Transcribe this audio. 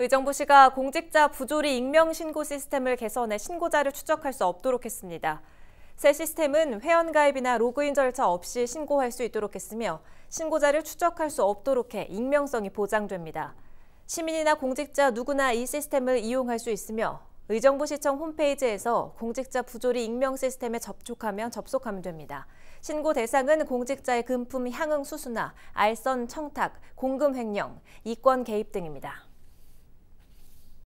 의정부시가 공직자 부조리 익명 신고 시스템을 개선해 신고자를 추적할 수 없도록 했습니다. 새 시스템은 회원가입이나 로그인 절차 없이 신고할 수 있도록 했으며 신고자를 추적할 수 없도록 해 익명성이 보장됩니다. 시민이나 공직자 누구나 이 시스템을 이용할 수 있으며 의정부시청 홈페이지에서 공직자 부조리 익명 시스템에 접촉하면 접속하면 됩니다. 신고 대상은 공직자의 금품 향응 수수나 알선 청탁, 공금 횡령, 이권 개입 등입니다.